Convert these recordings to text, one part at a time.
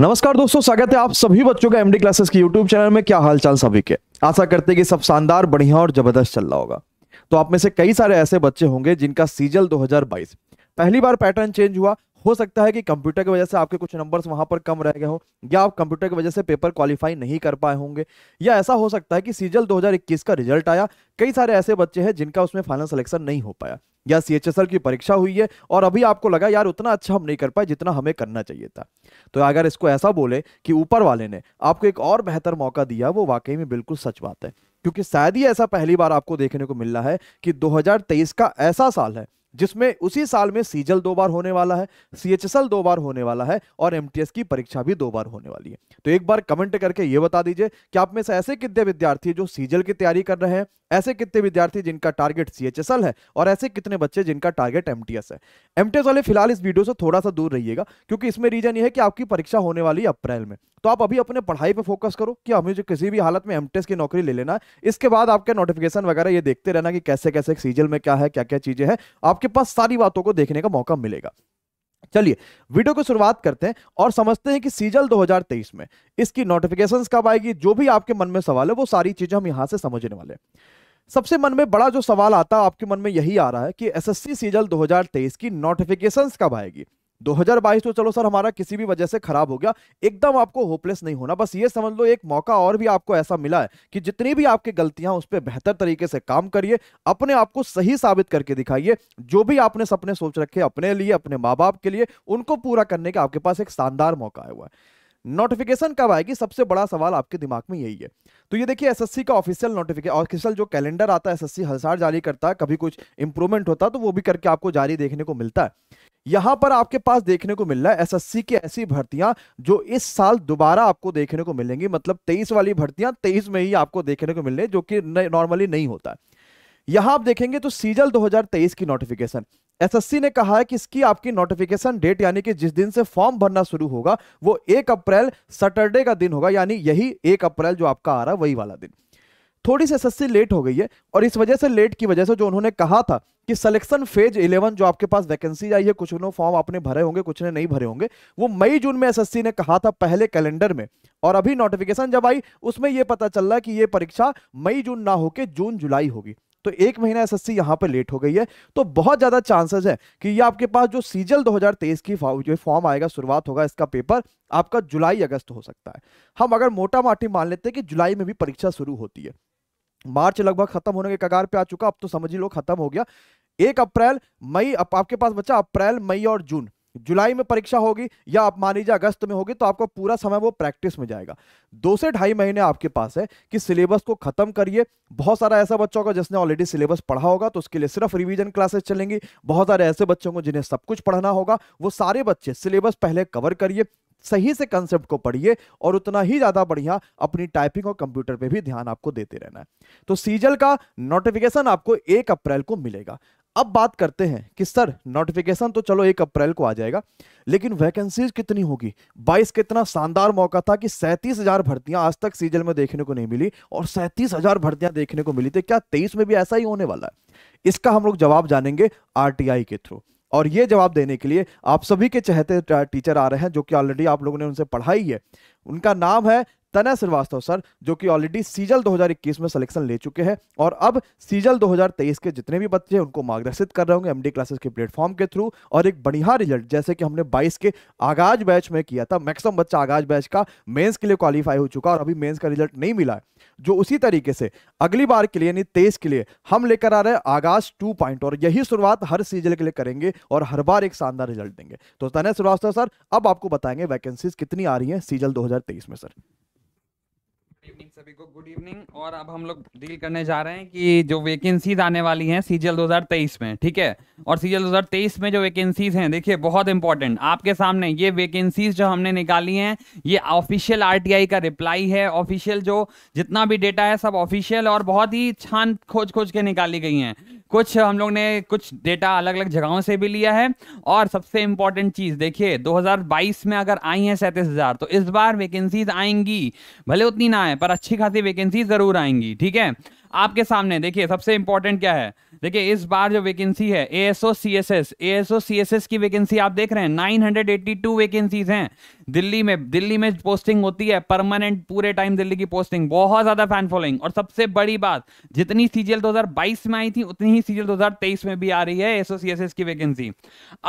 नमस्कार दोस्तों स्वागत है आप सभी बच्चों का एमडी क्लासेस की यूट्यूब चैनल में क्या हालचाल सभी के आशा करते हैं कि सब शानदार बढ़िया और जबरदस्त चल रहा होगा तो आप में से कई सारे ऐसे बच्चे होंगे जिनका सीजल 2022 पहली बार पैटर्न चेंज हुआ हो सकता है कि कंप्यूटर की वजह से आपके कुछ नंबर्स वहां पर कम रह गए हो या आप कंप्यूटर की वजह से पेपर क्वालिफाई नहीं कर पाए होंगे या ऐसा हो सकता है कि सीजल 2021 का रिजल्ट आया कई सारे ऐसे बच्चे हैं जिनका उसमें फाइनल सिलेक्शन नहीं हो पाया या सी की परीक्षा हुई है और अभी आपको लगा यार उतना अच्छा हम नहीं कर पाए जितना हमें करना चाहिए था तो अगर इसको ऐसा बोले कि ऊपर वाले ने आपको एक और बेहतर मौका दिया वो वाकई में बिल्कुल सच बात है क्योंकि शायद ही ऐसा पहली बार आपको देखने को मिल रहा है कि 2023 का ऐसा साल है जिसमें उसी साल में सीजल दो बार होने वाला है सीएचएसएल दो बार होने वाला है और एमटीएस की परीक्षा भी दो बार होने वाली है तो एक बार कमेंट करके ये बता दीजिए कि आप में से ऐसे कितने विद्यार्थी जो सीजल की तैयारी कर रहे हैं ऐसे कितने विद्यार्थी जिनका टारगेट सीएचएसएल है और ऐसे कितने बच्चे जिनका टारगेट एमटीएस है एमटीएस वाले फिलहाल इस वीडियो से थोड़ा सा दूर रहिएगा क्योंकि इसमें रीजन ये है कि आपकी परीक्षा होने वाली अप्रैल में तो आप अभी अपने पढ़ाई पे फोकस करो कि हमें जो किसी भी हालत में एम की नौकरी ले लेना इसके बाद आपके नोटिफिकेशन वगैरह ये देखते रहना कि कैसे कैसे सीजल में क्या है क्या क्या चीजें हैं आपके पास सारी बातों को देखने का मौका मिलेगा चलिए वीडियो को शुरुआत करते हैं और समझते हैं कि सीजल 2023 में इसकी नोटिफिकेशन कब आएगी जो भी आपके मन में सवाल है वो सारी चीजें हम यहां से समझने वाले हैं सबसे मन में बड़ा जो सवाल आता है आपके मन में यही आ रहा है कि एसएससी सीजल 2023 की नोटिफिकेशंस कब आएगी 2022 तो चलो सर हमारा किसी भी वजह से खराब हो गया एकदम आपको होपलेस नहीं होना बस ये समझ लो एक मौका और भी आपको ऐसा मिला है कि जितनी भी आपकी गलतियां उस पर बेहतर तरीके से काम करिए अपने आप को सही साबित करके दिखाइए जो भी आपने सपने सोच रखे अपने लिए अपने माँ बाप के लिए उनको पूरा करने का आपके पास एक शानदार मौका आया हुआ है नोटिफिकेशन कब आएगी सबसे बड़ा सवाल आपके दिमाग में यही है तो ये देखिए एसएससी का ऑफिशियल नोटिफिकेशन ऑफिशियल जो कैलेंडर आता है एसएससी हर साल जारी करता है कभी कुछ इंप्रूवमेंट होता है तो वो भी करके आपको जारी देखने को मिलता है यहां पर आपके पास देखने को मिल रहा है एसएससी की ऐसी भर्तियां जो इस साल दोबारा आपको देखने को मिलेंगी मतलब तेईस वाली भर्तियां तेईस में ही आपको देखने को मिल रही जो कि नॉर्मली नहीं होता है यहां आप देखेंगे तो सीजल 2023 की नोटिफिकेशन एसएससी ने कहा है कि इसकी आपकी नोटिफिकेशन डेट यानी कि जिस दिन से फॉर्म भरना शुरू होगा वो एक अप्रैल सैटरडे का दिन होगा यानी यही एक अप्रैल जो आपका आ रहा है वही वाला दिन थोड़ी सी एसएससी लेट हो गई है और इस वजह से लेट की वजह से जो उन्होंने कहा था कि सिलेक्शन फेज 11 जो आपके पास वैकेंसी आई है कुछ ने फॉर्म आपने भरे होंगे कुछ ने नहीं भरे होंगे वो मई जून में एसएससी ने कहा था पहले कैलेंडर में और अभी नोटिफिकेशन जब आई उसमें ये पता चल रहा है कि ये परीक्षा मई जून ना होकर जून जुलाई होगी तो एक महीना एस यहां पे लेट हो गई है तो बहुत ज्यादा चांसेस है कि ये आपके पास जो सीजल 2023 की फॉर्म आएगा शुरुआत होगा इसका पेपर आपका जुलाई अगस्त हो सकता है हम अगर मोटा माटी मान लेते हैं कि जुलाई में भी परीक्षा शुरू होती है मार्च लगभग खत्म होने के कगार पे आ चुका अब तो समझ ही लो खत्म हो गया एक अप्रैल मई अब आपके पास बच्चा अप्रैल मई और जून जुलाई में परीक्षा होगी या आप मान लीजिए अगस्त में होगी तो आपका पूरा समय वो प्रैक्टिस में जाएगा दो से ढाई महीने आपके पास है कि सिलेबस को खत्म करिए बहुत सारा ऐसा बच्चा होगा जिसने ऑलरेडी सिलेबस पढ़ा होगा तो उसके लिए सिर्फ रिवीजन क्लासेस चलेंगी बहुत सारे ऐसे बच्चों को जिन्हें सब कुछ पढ़ना होगा वो सारे बच्चे सिलेबस पहले कवर करिए सही से कंसेप्ट को पढ़िए और उतना ही ज्यादा बढ़िया अपनी टाइपिंग और कंप्यूटर पे भी ध्यान आपको देते रहना है तो सीजल का नोटिफिकेशन आपको एक अप्रैल को मिलेगा अब बात करते हैं कि सर नोटिफिकेशन तो चलो एक अप्रैल को आ जाएगा लेकिन वैकेंसीज कितनी होगी बाईस इतना शानदार मौका था कि सैंतीस हजार भर्तियां आज तक सीजल में देखने को नहीं मिली और सैंतीस हजार भर्तियां देखने को मिली थी क्या तेईस में भी ऐसा ही होने वाला है इसका हम लोग जवाब जानेंगे आरटीआई के थ्रू और ये जवाब देने के लिए आप सभी के चहते टीचर आ रहे हैं जो कि ऑलरेडी आप लोगों ने उनसे पढ़ाई है उनका नाम है तनय श्रीवास्तव सर जो कि ऑलरेडी सीजल 2021 में सिलेक्शन ले चुके हैं और अब सीजल 2023 के जितने भी बच्चे हैं उनको मार्गदर्शित कर रहे होंगे एमडी क्लासेस के प्लेटफॉर्म के थ्रू और एक बढ़िया रिजल्ट जैसे कि हमने 22 के आगाज बैच में किया था मैक्सिमम बच्चा आगाज बैच का मेन्स के लिए क्वालिफाई हो चुका और अभी मेन्स का रिजल्ट नहीं मिला जो उसी तरीके से अगली बार के लिए यानी तेईस के लिए हम लेकर आ रहे हैं आगाज टू पॉइंट और यही शुरुआत हर सीजल के लिए करेंगे और हर बार एक शानदार रिजल्ट देंगे तो तनय श्रीवास्तव सर अब आपको बताएंगे वैकेंसीज कितनी आ रही है सीजल दो में सर इवनिंग सभी को गुड इवनिंग और अब हम लोग डील करने जा रहे हैं कि जो वैकेंसीज आने वाली हैं सीजल 2023 में ठीक है और सीजल 2023 में जो वैकेंसीज हैं देखिए बहुत इंपॉर्टेंट आपके सामने ये वैकेंसीज जो हमने निकाली हैं ये ऑफिशियल आरटीआई का रिप्लाई है ऑफिशियल जो जितना भी डेटा है सब ऑफिशियल और बहुत ही छान खोज खोज के निकाली गई हैं कुछ हम लोग ने कुछ डेटा अलग अलग जगहों से भी लिया है और सबसे इंपॉर्टेंट चीज़ देखिए 2022 में अगर आई है सैंतीस हज़ार तो इस बार वैकेंसीज आएंगी भले उतनी ना आए पर अच्छी खासी वैकेंसी ज़रूर आएंगी ठीक है आपके सामने देखिए सबसे इंपॉर्टेंट क्या है देखिए इस बार जो वैकेंसी है A S O C S S A S O C S S की वैकेंसी आप देख रहे हैं nine hundred eighty two vacancies हैं दिल्ली में दिल्ली में पोस्टिंग होती है परमानेंट पूरे टाइम दिल्ली की पोस्टिंग बहुत ज़्यादा फैन फॉलोइंग और सबसे बड़ी बात जितनी सीजीएल दो हजार बाईस में आई थी उतनी ही ही सीरियल 2023 में भी आ रही है एसओसीएसएस की वैकेंसी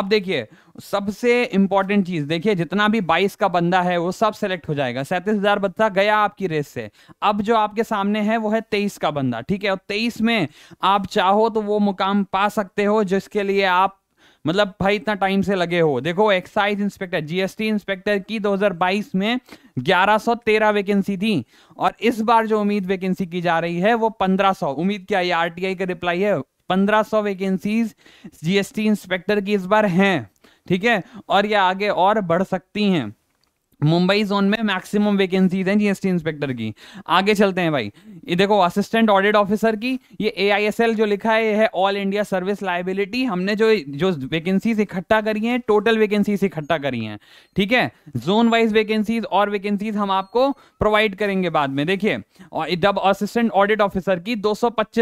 अब देखिए सबसे इंपॉर्टेंट चीज देखिए जितना भी 22 का बंदा है वो सब सेलेक्ट हो जाएगा सैंतीस हजार बच्चा गया आपकी रेस से अब जो आपके सामने है वो है तेईस का बंदा ठीक है और तेईस में आप चाहो तो वो मुकाम पा सकते हो जिसके लिए आप मतलब भाई इतना टाइम से लगे हो देखो एक्साइज इंस्पेक्टर जीएसटी इंस्पेक्टर की 2022 में 1113 वैकेंसी थी और इस बार जो उम्मीद वैकेंसी की जा रही है वो 1500 उम्मीद क्या ये आरटीआई का रिप्लाई है पंद्रह सौ वैकेंसीज जीएसटी इंस्पेक्टर की इस बार हैं ठीक है और ये आगे और बढ़ सकती हैं मुंबई जोन में मैक्सिमम वैकेंसीज हैं जीएसटी इंस्पेक्टर की आगे चलते हैं भाई ये देखो असिस्टेंट ऑडिट ऑफिसर की ये एआईएसएल जो लिखा है ये है ऑल इंडिया सर्विस लाइबिलिटी हमने जो जो वैकेंसीज इकट्ठा करी हैं टोटल वैकेंसीज इकट्ठा करी हैं ठीक है जोन वाइज वैकेंसीज और वैकेंसीज हम आपको प्रोवाइड करेंगे बाद में देखिए और जब असिस्टेंट ऑडिट ऑफिसर की दो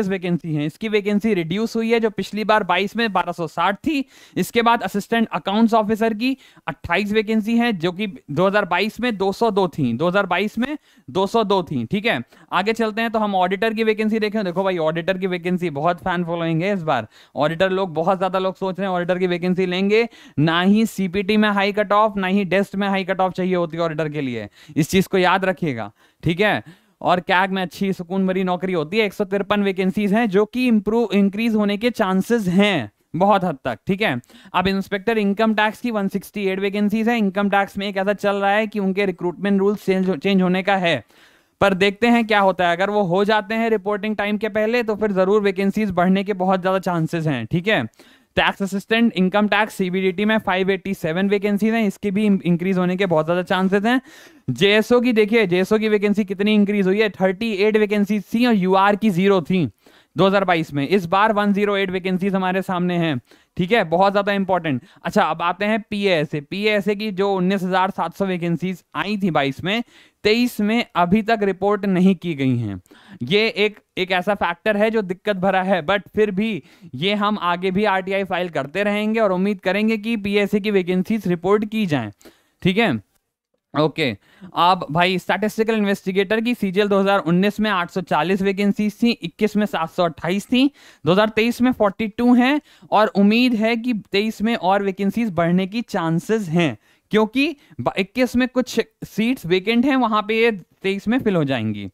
वैकेंसी है इसकी वैकेंसी रिड्यूस हुई है जो पिछली बार बाईस में बारह थी इसके बाद असिस्टेंट अकाउंट्स ऑफिसर की अट्ठाईस वैकेंसी है जो कि दो 2022 में 202 थी 2022 में 202 थी ठीक है आगे चलते हैं तो हम ऑडिटर की वैकेंसी देखें देखो भाई ऑडिटर की वैकेंसी बहुत फैन फॉलोइंग है इस बार ऑडिटर लोग बहुत ज्यादा लोग सोच रहे हैं ऑडिटर की वैकेंसी लेंगे ना ही सीपीटी में हाई कट ऑफ ना ही डेस्ट में हाई कट ऑफ चाहिए होती है ऑडिटर के लिए इस चीज को याद रखिएगा ठीक है और कैग में अच्छी सुकून भरी नौकरी होती है एक वैकेंसीज हैं जो कि इंप्रूव इंक्रीज होने के चांसेस हैं बहुत हद तक ठीक है अब इंस्पेक्टर इनकम टैक्स की 168 वैकेंसीज है इनकम टैक्स में एक ऐसा चल रहा है कि उनके रिक्रूटमेंट रूल्स चेंज चेंज होने का है पर देखते हैं क्या होता है अगर वो हो जाते हैं रिपोर्टिंग टाइम के पहले तो फिर ज़रूर वैकेंसीज बढ़ने के बहुत ज़्यादा चांसेस हैं ठीक है tax assistant income tax CBDT में 587 वैकेंसीज हैं इसकी भी इंक्रीज होने के बहुत ज़्यादा चांसेस हैं जेएसओ की देखिए जेएसओ की वैकेंसी कितनी इंक्रीज हुई है 38 वैकेंसीज थी और यूआर की जीरो थी 2022 में इस बार 108 वैकेंसीज हमारे सामने हैं ठीक है बहुत ज़्यादा इंपॉर्टेंट अच्छा अब आते हैं P S A P S A की जो 19,700 वैकेंसीज आई थी बाईस में 23 में अभी तक रिपोर्ट नहीं की गई हैं ये एक एक ऐसा फैक्टर है जो दिक्कत भरा है बट फिर भी ये हम आगे भी आर फाइल करते रहेंगे और उम्मीद करेंगे कि पी की वैकेंसीज रिपोर्ट की जाए ठीक है ओके okay. आप भाई स्टैटिस्टिकल इन्वेस्टिगेटर की सीजीएल 2019 में 840 वैकेंसीज थी 21 में 728 थी 2023 में 42 हैं और उम्मीद है कि 23 में और वैकेंसीज बढ़ने की चांसेस हैं क्योंकि इक्कीस में कुछ सीट्स वेकेंट हैं वहां पे ये तेईस में फिल हो जाएंगी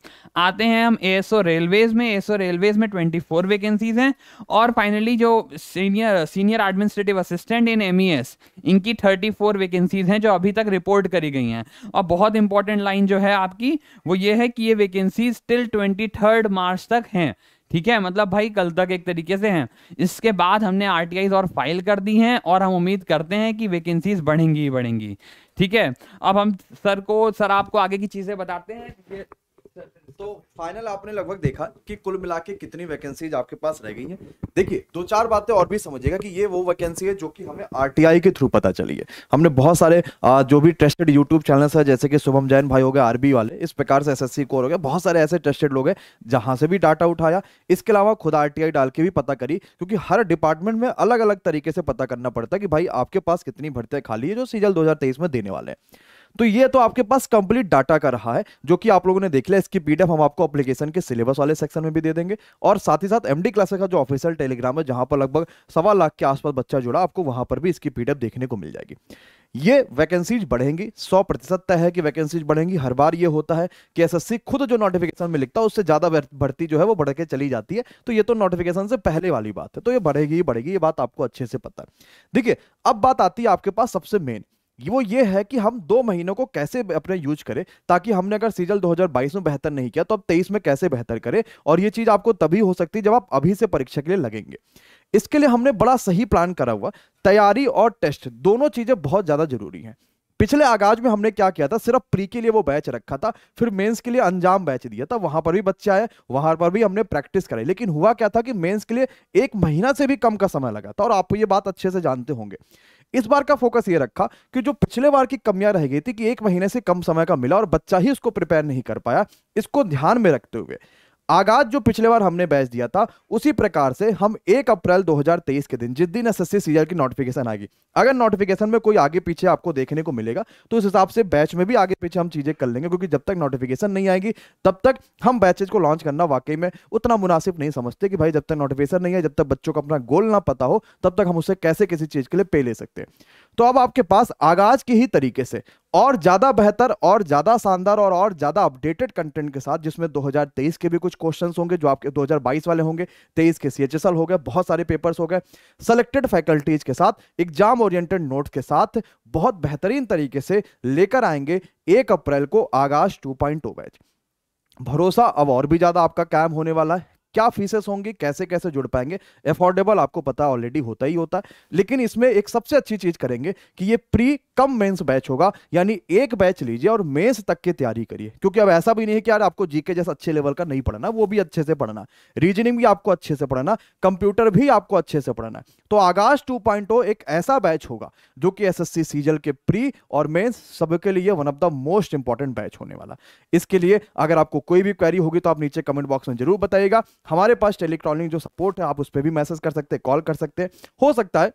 आते हैं हम एसओ रेलवेज में एएसओ रेलवेज में 24 वैकेंसीज हैं और फाइनली जो senior senior administrative assistant in M इनकी 34 वैकेंसीज हैं जो अभी तक रिपोर्ट करी गई हैं और बहुत इंपॉर्टेंट लाइन जो है आपकी वो ये है कि ये वैकेंसीज टिल ट्वेंटी मार्च तक हैं ठीक है मतलब भाई कल तक एक तरीके से हैं इसके बाद हमने आर और फाइल कर दी हैं और हम उम्मीद करते हैं कि वैकेंसीज बढ़ेंगी ही बढ़ेंगी ठीक है अब हम सर को सर आपको आगे की चीज़ें बताते हैं तो फाइनल आपने लगभग देखा कि कुल मिला के कितनी वैकेंसीज आपके पास रह गई हैं देखिए दो चार बातें और भी समझिएगा कि ये वो वैकेंसी है जो कि हमें आरटीआई के थ्रू पता चली है हमने बहुत सारे जो भी ट्रस्टेड यूट्यूब चैनल्स है जैसे कि शुभम जैन भाई हो गए आरबी वाले इस प्रकार से एस कोर हो गया बहुत सारे ऐसे ट्रस्टेड लोग हैं जहां से भी डाटा उठाया इसके अलावा खुद आर डाल के भी पता करी क्योंकि हर डिपार्टमेंट में अलग अलग तरीके से पता करना पड़ता है कि भाई आपके पास कितनी भर्तियाँ खाली है जो सीजल दो में देने वाले हैं तो ये तो आपके पास कंप्लीट डाटा का रहा है जो कि आप लोगों ने देख लिया इसकी पीडीएफ हम आपको एप्लीकेशन के सिलेबस वाले सेक्शन में भी दे देंगे और साथ ही साथ एमडी क्लासेस का जो ऑफिशियल टेलीग्राम है जहां पर लगभग सवा लाख के आसपास बच्चा जुड़ा आपको वहां पर भी इसकी पीडीएफ देखने को मिल जाएगी ये वैकेंसीज बढ़ेंगी सौ प्रतिशत तय है कि वैकेंसीज बढ़ेंगी हर बार ये होता है कि एसएससी खुद जो नोटिफिकेशन में लिखता है उससे ज्यादा भर्ती जो है वो बढ़ के चली जाती है तो ये तो नोटिफिकेशन से पहले वाली बात है तो ये बढ़ेगी ही बढ़ेगी ये बात आपको अच्छे से पता है देखिए अब बात आती है आपके पास सबसे मेन वो ये है कि हम दो महीनों को कैसे अपने यूज करें ताकि हमने अगर सीजल 2022 में बेहतर नहीं किया तो अब 23 में कैसे बेहतर करें और ये चीज आपको तभी हो सकती है जब आप अभी से परीक्षा के लिए लगेंगे इसके लिए हमने बड़ा सही प्लान करा हुआ तैयारी और टेस्ट दोनों चीजें बहुत ज्यादा जरूरी है पिछले आगाज में हमने क्या किया था सिर्फ प्री के लिए वो बैच रखा था फिर मेंस के लिए अंजाम बैच दिया था वहां पर भी बच्चे आए वहां पर भी हमने प्रैक्टिस कराई लेकिन हुआ क्या था कि मेंस के लिए एक महीना से भी कम का समय लगा था और आप ये बात अच्छे से जानते होंगे इस बार का फोकस ये रखा कि जो पिछले बार की कमियां रह गई थी कि एक महीने से कम समय का मिला और बच्चा ही उसको प्रिपेयर नहीं कर पाया इसको ध्यान में रखते हुए आगाज जो पिछले बार हमने बैच दिया था उसी प्रकार से हम एक अप्रैल 2023 के दिन जिस दिन एस एस की नोटिफिकेशन आएगी अगर नोटिफिकेशन में कोई आगे पीछे आपको देखने को मिलेगा तो उस हिसाब से बैच में भी आगे पीछे हम चीजें कर लेंगे क्योंकि जब तक नोटिफिकेशन नहीं आएगी तब तक हम बैचेज को लॉन्च करना वाकई में उतना मुनासिब नहीं समझते कि भाई जब तक नोटिफिकेशन नहीं है जब तक बच्चों को अपना गोल ना पता हो तब तक हम उसे कैसे किसी चीज के लिए पे ले सकते हैं तो अब आपके पास आगाज के ही तरीके से और ज़्यादा बेहतर और ज़्यादा शानदार और और ज़्यादा अपडेटेड कंटेंट के साथ जिसमें 2023 के भी कुछ क्वेश्चंस होंगे जो आपके 2022 वाले होंगे 23 के सी हो गए बहुत सारे पेपर्स हो गए सेलेक्टेड फैकल्टीज के साथ एग्जाम ओरिएंटेड नोट के साथ बहुत बेहतरीन तरीके से लेकर आएंगे एक अप्रैल को आगाज टू बैच भरोसा अब और भी ज़्यादा आपका कायम होने वाला है क्या फीसेस होंगे कैसे कैसे जुड़ पाएंगे अफोर्डेबल आपको पता ऑलरेडी होता ही होता है लेकिन इसमें एक सबसे अच्छी चीज करेंगे कि ये प्री कम मेंस बैच होगा यानी एक बैच लीजिए और मेंस तक की तैयारी करिए क्योंकि अब ऐसा भी नहीं है कि यार आपको जीके जैसा अच्छे लेवल का नहीं पढ़ना वो भी अच्छे से पढ़ना रीजनिंग भी आपको अच्छे से पढ़ना कंप्यूटर भी आपको अच्छे से पढ़ना तो आगाज टू oh एक ऐसा बैच होगा जो कि एस एस के प्री और मेन्स सबके लिए one of the most important batch होने वाला इसके लिए अगर आपको कोई भी क्वेरी होगी तो आप नीचे कमेंट बॉक्स में जरूर बताइएगा हमारे पास टेलीट्रॉनिक जो सपोर्ट है आप उस पर भी मैसेज कर सकते हैं कॉल कर सकते हैं हो सकता है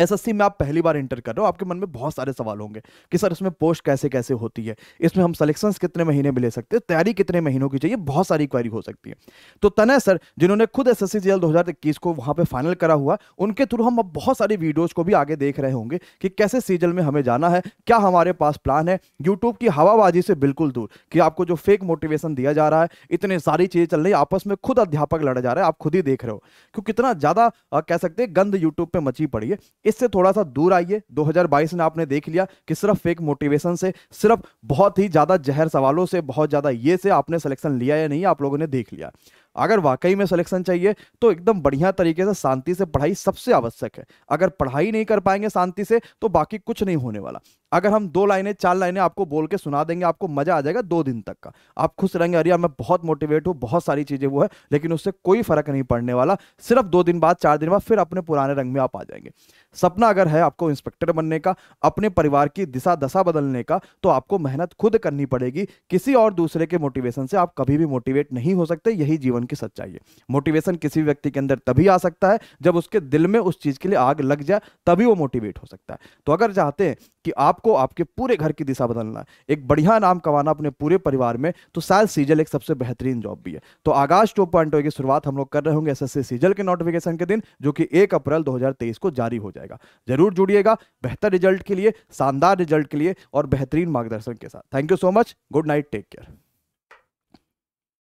एसएससी में आप पहली बार इंटर कर रहे हो आपके मन में बहुत सारे सवाल होंगे कि सर इसमें पोस्ट कैसे कैसे होती है इसमें हम सिलेक्शन कितने महीने में ले सकते हैं तैयारी कितने महीनों की चाहिए बहुत सारी क्वारी हो सकती है तो तनय सर जिन्होंने खुद एस एस सी को वहाँ पर फाइनल करा हुआ उनके थ्रू हम अब बहुत सारी वीडियोज को भी आगे देख रहे होंगे कि कैसे सीजल में हमें जाना है क्या हमारे पास प्लान है यूट्यूब की हवाबाजी से बिल्कुल दूर कि आपको जो फेक मोटिवेशन दिया जा रहा है इतनी सारी चीज़ें चल रही है आपस में खुद अध्यापक लड़ा जा रहा है आप खुद ही देख रहे हो क्योंकि कितना ज़्यादा कह सकते हैं गंद यूट्यूब पर मची पड़ी है इससे थोड़ा सा दूर आइए 2022 में आपने देख लिया कि सिर्फ फेक मोटिवेशन से सिर्फ बहुत ही ज़्यादा जहर सवालों से बहुत ज़्यादा ये से आपने सिलेक्शन लिया या नहीं आप लोगों ने देख लिया अगर वाकई में सिलेक्शन चाहिए तो एकदम बढ़िया तरीके से शांति से पढ़ाई सबसे आवश्यक है अगर पढ़ाई नहीं कर पाएंगे शांति से तो बाकी कुछ नहीं होने वाला अगर हम दो लाइनें चार लाइनें आपको बोल के सुना देंगे आपको मजा आ जाएगा दो दिन तक का आप खुश रहेंगे अरे मैं बहुत मोटिवेट हूँ बहुत सारी चीजें वो है लेकिन उससे कोई फर्क नहीं पड़ने वाला सिर्फ दो दिन बाद चार दिन बाद फिर अपने पुराने रंग में आप आ जाएंगे सपना अगर है आपको इंस्पेक्टर बनने का अपने परिवार की दिशा दशा बदलने का तो आपको मेहनत खुद करनी पड़ेगी किसी और दूसरे के मोटिवेशन से आप कभी भी मोटिवेट नहीं हो सकते यही जीवन कुरान की सच्चाई है मोटिवेशन किसी भी व्यक्ति के अंदर तभी आ सकता है जब उसके दिल में उस चीज़ के लिए आग लग जाए तभी वो मोटिवेट हो सकता है तो अगर चाहते हैं कि आपको आपके पूरे घर की दिशा बदलना एक बढ़िया नाम कमाना अपने पूरे परिवार में तो शायद सीजल एक सबसे बेहतरीन जॉब भी है तो आगाज टू पॉइंट की शुरुआत हम लोग कर रहे होंगे एस सीजल के नोटिफिकेशन के दिन जो कि एक अप्रैल दो को जारी हो जाएगा जरूर जुड़िएगा बेहतर रिजल्ट के लिए शानदार रिजल्ट के लिए और बेहतरीन मार्गदर्शन के साथ thank you so much good night take care